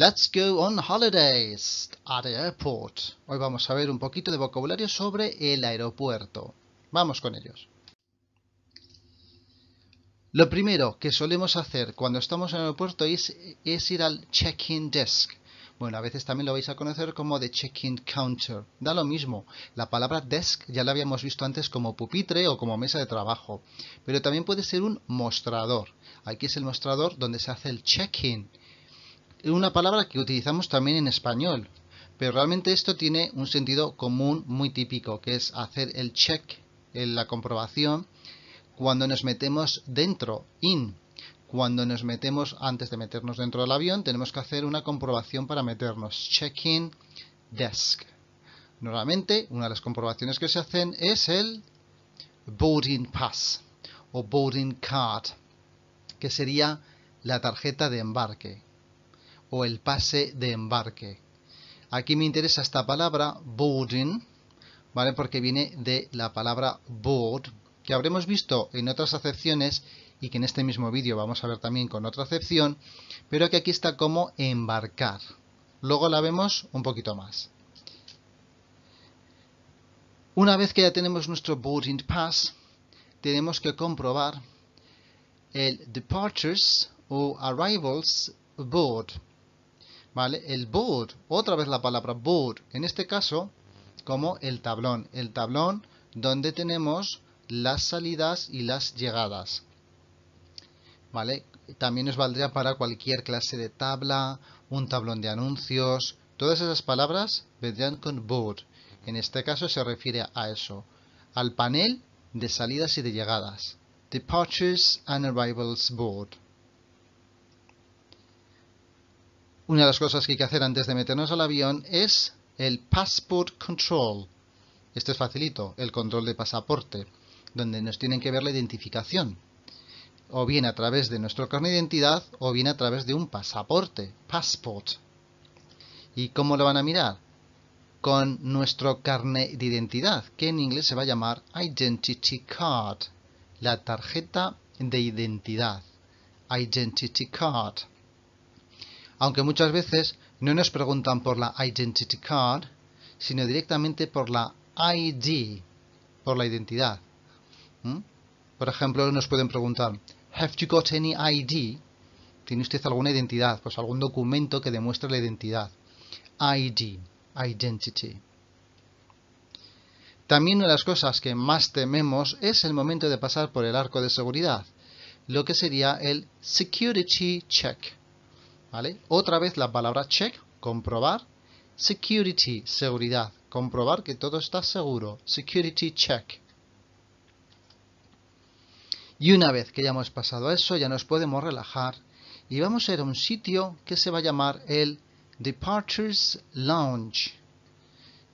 Let's go on holidays at the airport. Hoy vamos a ver un poquito de vocabulario sobre el aeropuerto. Vamos con ellos. Lo primero que solemos hacer cuando estamos en el aeropuerto es, ir al check-in desk. Bueno, a veces también lo vais a conocer como the check-in counter. Da lo mismo. La palabra desk ya la habíamos visto antes como pupitre o como mesa de trabajo. Pero también puede ser un mostrador. Aquí es el mostrador donde se hace el check-in una palabra que utilizamos también en español, pero realmente esto tiene un sentido común muy típico, que es hacer el check, la comprobación, cuando nos metemos dentro, in. Cuando nos metemos, antes de meternos dentro del avión, tenemos que hacer una comprobación para meternos, check-in desk. Normalmente, una de las comprobaciones que se hacen es el boarding pass o boarding card, que sería la tarjeta de embarque o el pase de embarque. Aquí me interesa esta palabra boarding, ¿vale? Porque viene de la palabra board, que habremos visto en otras acepciones y que en este mismo vídeo vamos a ver también con otra acepción, pero que aquí está como embarcar. Luego la vemos un poquito más. Una vez que ya tenemos nuestro boarding pass, tenemos que comprobar el departures o arrivals board. El board, otra vez la palabra board, en este caso como el tablón, el tablón donde tenemos las salidas y las llegadas, ¿vale? También nos valdría para cualquier clase de tabla, un tablón de anuncios, todas esas palabras vendrían con board. En este caso se refiere a eso, al panel de salidas y de llegadas. Departures and Arrivals Board. una de las cosas que hay que hacer antes de meternos al avión es el passport control. Este es facilito, el control de pasaporte, donde nos tienen que ver la identificación, o bien a través de nuestro carnet de identidad o bien a través de un pasaporte, passport. ¿Y cómo lo van a mirar? Con nuestro carnet de identidad, que en inglés se va a llamar Identity Card, la tarjeta de identidad, Identity Card aunque muchas veces no nos preguntan por la Identity Card, sino directamente por la ID, por la identidad. ¿Mm? Por ejemplo, nos pueden preguntar, ¿Have you got any ID? ¿Tiene usted alguna identidad? Pues algún documento que demuestre la identidad. ID, Identity. También una de las cosas que más tememos es el momento de pasar por el arco de seguridad, lo que sería el Security Check. Otra vez la palabra check, comprobar. Security, seguridad, comprobar que todo está seguro. Security check. Y una vez que ya hemos pasado eso, ya nos podemos relajar y vamos a ir a un sitio que se va a llamar el Departures Lounge.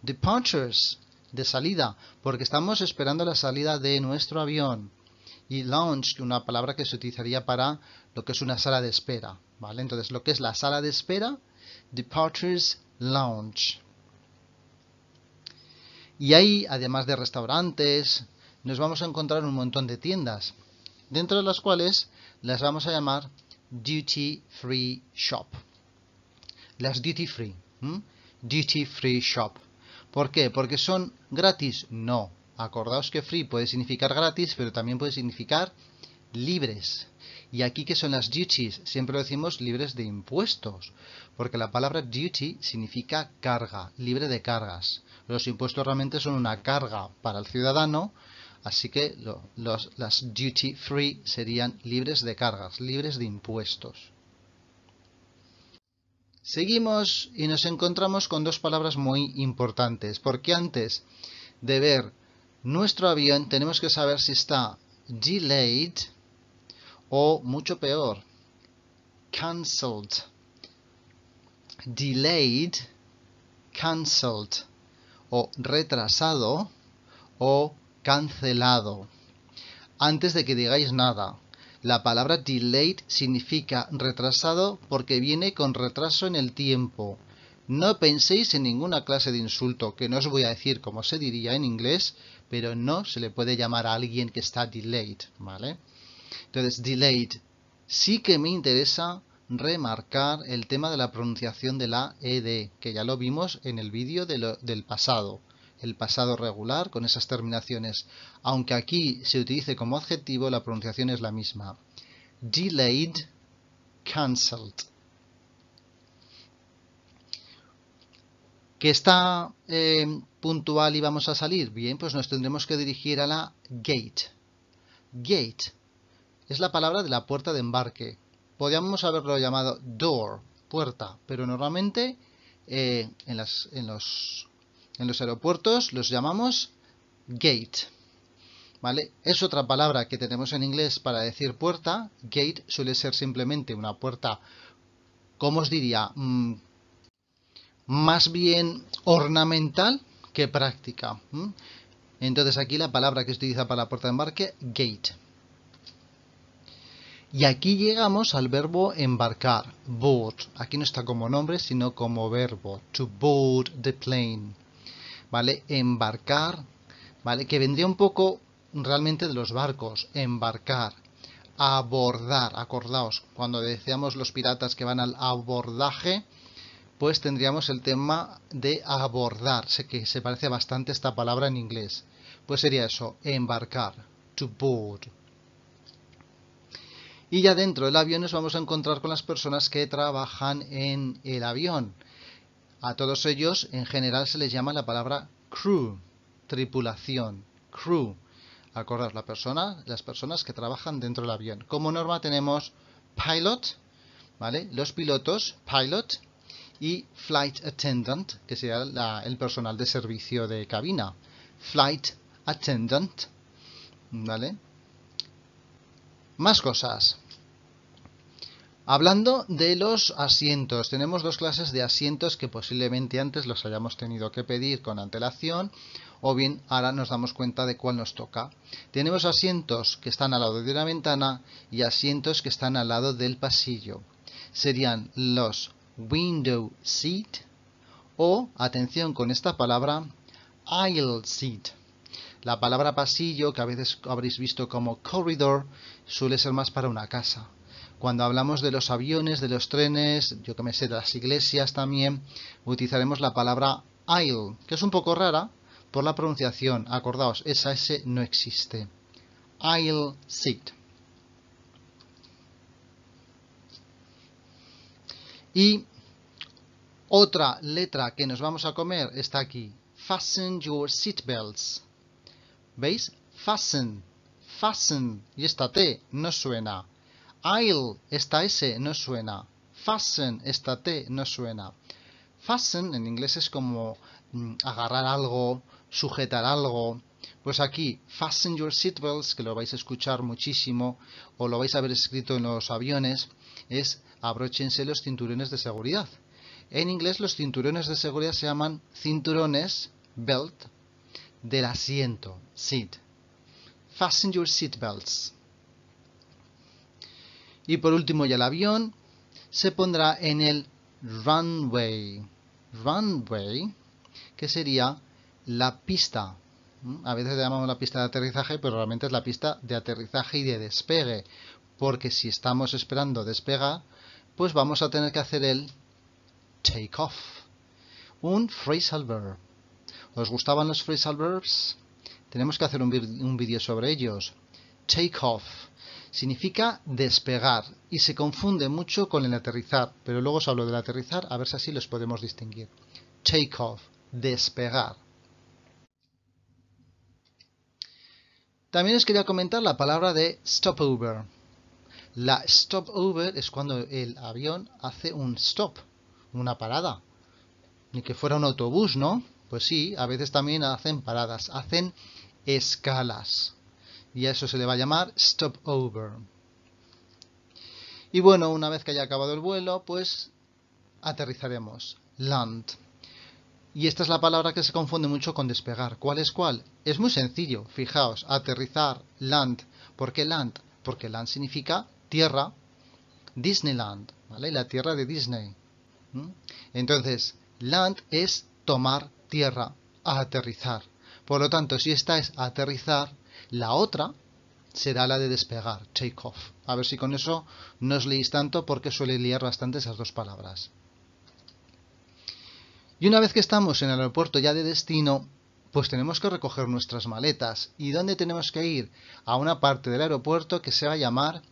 Departures, de salida, porque estamos esperando la salida de nuestro avión. Y lounge, una palabra que se utilizaría para lo que es una sala de espera. Entonces lo que es la sala de espera, Departures Lounge. Y ahí, además de restaurantes, nos vamos a encontrar un montón de tiendas, dentro de las cuales las vamos a llamar Duty Free Shop. Las Duty Free. Duty Free Shop. ¿Por qué? ¿Porque son gratis? No. Acordaos que free puede significar gratis, pero también puede significar libres. Y aquí que son las duties, siempre lo decimos libres de impuestos, porque la palabra duty significa carga, libre de cargas. Los impuestos realmente son una carga para el ciudadano, así que las duty free serían libres de cargas, libres de impuestos. Seguimos y nos encontramos con dos palabras muy importantes, porque antes de ver nuestro avión tenemos que saber si está delayed o mucho peor, cancelled, delayed, cancelled, o retrasado, o cancelado. Antes de que digáis nada, la palabra delayed significa retrasado porque viene con retraso en el tiempo. No penséis en ninguna clase de insulto, que no os voy a decir cómo se diría en inglés, pero no se le puede llamar a alguien que está delayed, ¿vale? Entonces, delayed. Sí que me interesa remarcar el tema de la pronunciación de la ED, que ya lo vimos en el vídeo del pasado, el pasado regular con esas terminaciones. Aunque aquí se utilice como adjetivo, la pronunciación es la misma. Delayed, cancelled. ¿Que está eh, puntual y vamos a salir? Bien, pues nos tendremos que dirigir a la gate. Gate es la palabra de la puerta de embarque. Podríamos haberlo llamado door, puerta, pero normalmente eh, en, los, aeropuertos los llamamos gate. ¿Vale? Es otra palabra que tenemos en inglés para decir puerta. Gate suele ser simplemente una puerta, ¿cómo os diría? Mm, más bien ornamental que práctica. Entonces aquí la palabra que se utiliza para la puerta de embarque, gate. Y aquí llegamos al verbo embarcar, board. Aquí no está como nombre, sino como verbo, to board the plane. ¿Vale? Embarcar, ¿vale? Que vendría un poco realmente de los barcos, embarcar. Abordar, acordaos, cuando decíamos los piratas que van al abordaje, pues tendríamos el tema de abordar, que se parece bastante esta palabra en inglés. Pues sería eso, embarcar, to board. Y ya dentro del avión nos vamos a encontrar con las personas que trabajan en el avión. A todos ellos en general se les llama la palabra crew, tripulación, crew. Acordar la persona, las personas que trabajan dentro del avión. Como norma tenemos pilot, ¿vale? Los pilotos, pilot, y flight attendant, que sería el personal de servicio de cabina. Flight attendant, ¿vale? Más cosas. Hablando de los asientos, tenemos dos clases de asientos que posiblemente antes los hayamos tenido que pedir con antelación o bien ahora nos damos cuenta de cuál nos toca. Tenemos asientos que están al lado de una ventana y asientos que están al lado del pasillo. Serían los window seat o, atención con esta palabra, aisle seat. La palabra pasillo, que a veces habréis visto como corridor, suele ser más para una casa. Cuando hablamos de los aviones, de los trenes, yo que me sé, de las iglesias también, utilizaremos la palabra aisle, que es un poco rara por la pronunciación. Acordaos, esa S no existe. Aisle seat. Y otra letra que nos vamos a comer está aquí. Fasten your seatbelts. ¿Veis? Fasten. Fasten. Y esta T no suena. I'll esta S no suena. Fasten, esta T no suena. Fasten en inglés es como mm, agarrar algo, sujetar algo. Pues aquí, fasten your seatbelts, que lo vais a escuchar muchísimo, o lo vais a ver escrito en los aviones, es abróchense los cinturones de seguridad. En inglés los cinturones de seguridad se llaman cinturones, belt, del asiento, seat. Fasten your seatbelts. Y por último, ya el avión se pondrá en el runway. Runway, que sería la pista. Mm, a veces le llamamos la pista de aterrizaje, pero realmente es la pista de aterrizaje y de despegue. Porque si estamos esperando despegar, pues vamos a tener que hacer el take-off. Un phrasal verb. ¿Os gustaban los phrasal verbs? Tenemos que hacer un, un vídeo sobre ellos. Take-off significa despegar y se confunde mucho con el aterrizar, pero luego os hablo del aterrizar a ver si así los podemos distinguir. Take off, despegar. También os quería comentar la palabra de stopover. La stopover es cuando el avión hace un stop, una parada. Ni que fuera un autobús, ¿no? Pues sí, a veces también hacen paradas, hacen escalas y a eso se le va a llamar stopover. Y bueno, una vez que haya acabado el vuelo, pues aterrizaremos. Land. Y esta es la palabra que se confunde mucho con despegar. ¿Cuál es cuál? Es muy sencillo, fijaos, aterrizar, land. ¿Por qué land? Porque land significa tierra, Disneyland, ¿vale? La tierra de Disney. Entonces, land es tomar tierra, aterrizar. Por lo tanto, si esta es aterrizar, la otra será la de despegar, take off. A ver si con eso no os leéis tanto porque suele liar bastante esas dos palabras. Y una vez que estamos en el aeropuerto ya de destino, pues tenemos que recoger nuestras maletas. ¿Y dónde tenemos que ir? A una parte del aeropuerto que se va a llamar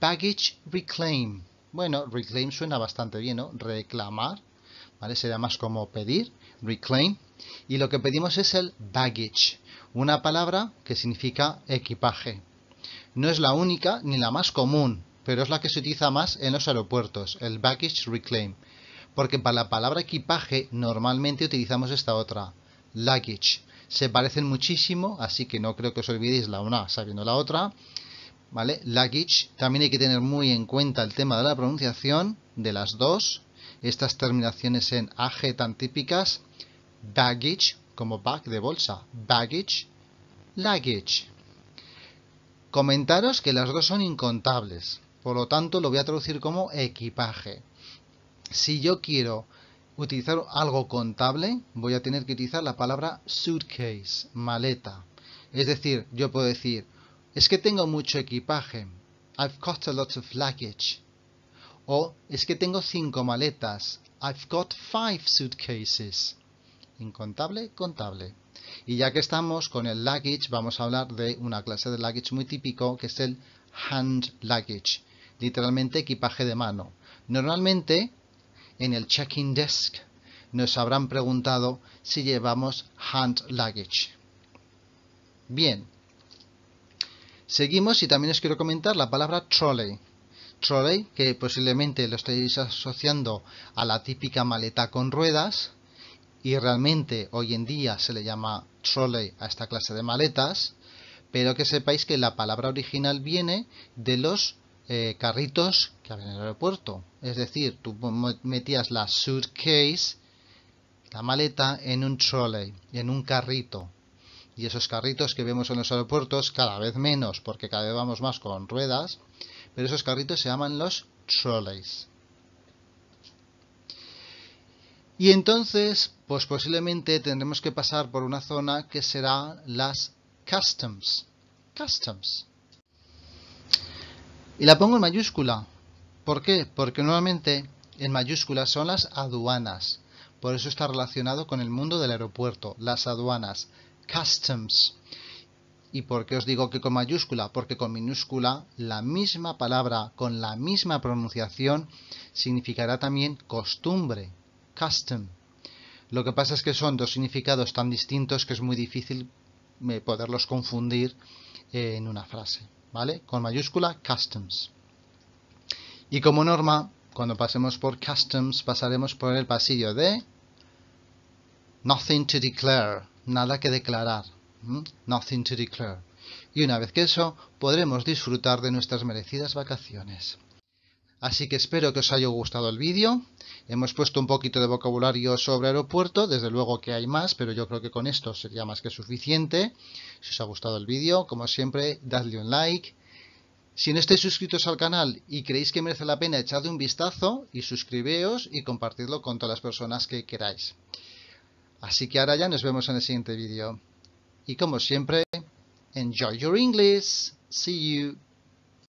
Baggage Reclaim. Bueno, reclaim suena bastante bien, ¿no? Reclamar, ¿vale? Sería más como pedir, reclaim. Y lo que pedimos es el baggage una palabra que significa equipaje. No es la única ni la más común, pero es la que se utiliza más en los aeropuertos, el baggage reclaim, porque para la palabra equipaje normalmente utilizamos esta otra, luggage. Se parecen muchísimo, así que no creo que os olvidéis la una sabiendo la otra. ¿Vale? Luggage. También hay que tener muy en cuenta el tema de la pronunciación de las dos. Estas terminaciones en AG tan típicas. Baggage, como bag de bolsa, baggage, luggage. Comentaros que las dos son incontables, por lo tanto lo voy a traducir como equipaje. Si yo quiero utilizar algo contable, voy a tener que utilizar la palabra suitcase, maleta. Es decir, yo puedo decir, es que tengo mucho equipaje. I've got a lot of luggage. O es que tengo cinco maletas. I've got five suitcases incontable, contable. Y ya que estamos con el luggage, vamos a hablar de una clase de luggage muy típico que es el hand luggage, literalmente equipaje de mano. Normalmente en el check-in desk nos habrán preguntado si llevamos hand luggage. Bien. Seguimos y también os quiero comentar la palabra trolley. Trolley, que posiblemente lo estéis asociando a la típica maleta con ruedas, y realmente hoy en día se le llama trolley a esta clase de maletas, pero que sepáis que la palabra original viene de los eh, carritos que había en el aeropuerto. Es decir, tú metías la suitcase, la maleta, en un trolley, en un carrito. Y esos carritos que vemos en los aeropuertos, cada vez menos, porque cada vez vamos más con ruedas, pero esos carritos se llaman los trolleys. Y entonces, pues posiblemente tendremos que pasar por una zona que será las customs. Customs. Y la pongo en mayúscula. ¿Por qué? Porque nuevamente en mayúscula son las aduanas. Por eso está relacionado con el mundo del aeropuerto, las aduanas, customs. ¿Y por qué os digo que con mayúscula? Porque con minúscula la misma palabra, con la misma pronunciación, significará también costumbre, custom. Lo que pasa es que son dos significados tan distintos que es muy difícil eh, poderlos confundir eh, en una frase, ¿vale? Con mayúscula customs. Y como norma, cuando pasemos por customs, pasaremos por el pasillo de nothing to declare, nada que declarar, nothing to declare. Y una vez que eso, podremos disfrutar de nuestras merecidas vacaciones. Así que espero que os haya gustado el vídeo. Hemos puesto un poquito de vocabulario sobre aeropuerto, desde luego que hay más, pero yo creo que con esto sería más que suficiente. Si os ha gustado el vídeo, como siempre, dadle un like. Si no estáis suscritos al canal y creéis que merece la pena, echadle un vistazo y suscribíos y compartidlo con todas las personas que queráis. Así que ahora ya nos vemos en el siguiente vídeo. Y como siempre, enjoy your English. See you.